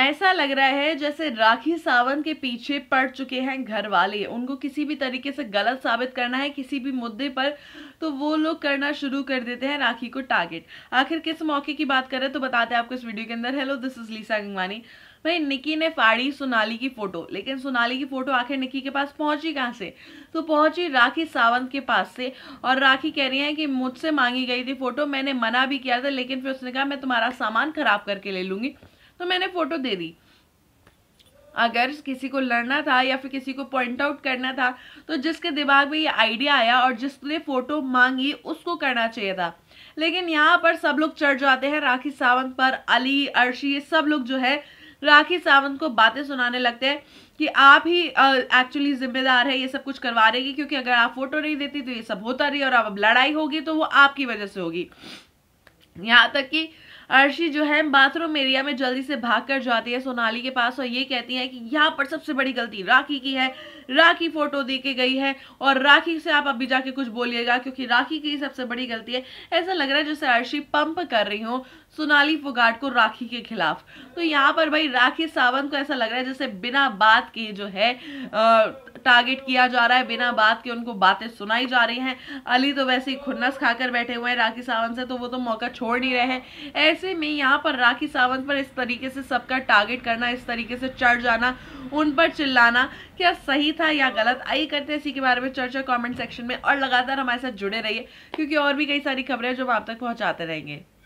ऐसा लग रहा है जैसे राखी सावंत के पीछे पड़ चुके हैं घर वाले उनको किसी भी तरीके से गलत साबित करना है किसी भी मुद्दे पर तो वो लोग करना शुरू कर देते हैं राखी को टारगेट आखिर किस मौके की बात करें तो बताते हैं आपको इस वीडियो के अंदर hello this is Lisa Gangwani भाई निकी ने फाड़ी सोनाली की फोटो लेकिन सोनाली की फोटो आखिर निकी के पास पहुंची कहाँ से तो पहुंची राखी सावंत के पास से और राखी कह रही है कि मुझसे मांगी गई थी फोटो मैंने मना भी किया था लेकिन फिर उसने कहा मैं तुम्हारा सामान खराब करके ले लूँगी तो मैंने फ़ोटो दे दी अगर किसी को लड़ना था या फिर किसी को पॉइंट आउट करना था तो जिसके दिमाग में ये आइडिया आया और जिसने फ़ोटो मांगी उसको करना चाहिए था लेकिन यहाँ पर सब लोग चढ़ जाते हैं राखी सावंत पर अली अर्शी ये सब लोग जो है राखी सावंत को बातें सुनाने लगते हैं कि आप ही एक्चुअली जिम्मेदार है ये सब कुछ करवा रहेगी क्योंकि अगर आप फोटो नहीं देती तो ये सब होता रही और अब लड़ाई होगी तो वो आपकी वजह से होगी यहाँ तक कि अर्शी जो है बाथरूम एरिया में जल्दी से भाग कर जाती है सोनाली के पास और ये कहती है कि यहाँ पर सबसे बड़ी गलती राखी की है राखी फोटो दे के गई है और राखी से आप अभी जाके कुछ बोलिएगा क्योंकि राखी की सबसे बड़ी गलती है ऐसा लग रहा है जैसे अर्शी पंप कर रही हूँ सोनाली फोगाट को राखी के खिलाफ तो यहाँ पर भाई राखी सावंत को ऐसा लग रहा है जैसे बिना बात के जो है टारगेट किया जा रहा है बिना बात के उनको बातें सुनाई जा रही हैं अली तो वैसे ही खुन्नस खाकर बैठे हुए हैं राखी सावंत से तो वो तो मौका छोड़ नहीं रहे हैं ऐसे में यहाँ पर राखी सावंत पर इस तरीके से सबका टारगेट करना इस तरीके से चढ़ जाना उन पर चिल्लाना क्या सही था या गलत आई करते इसी के बारे में चर्चा कॉमेंट सेक्शन में और लगातार हमारे साथ जुड़े रहिए क्योंकि और भी कई सारी खबरें जो हम आप तक पहुंचाते रहेंगे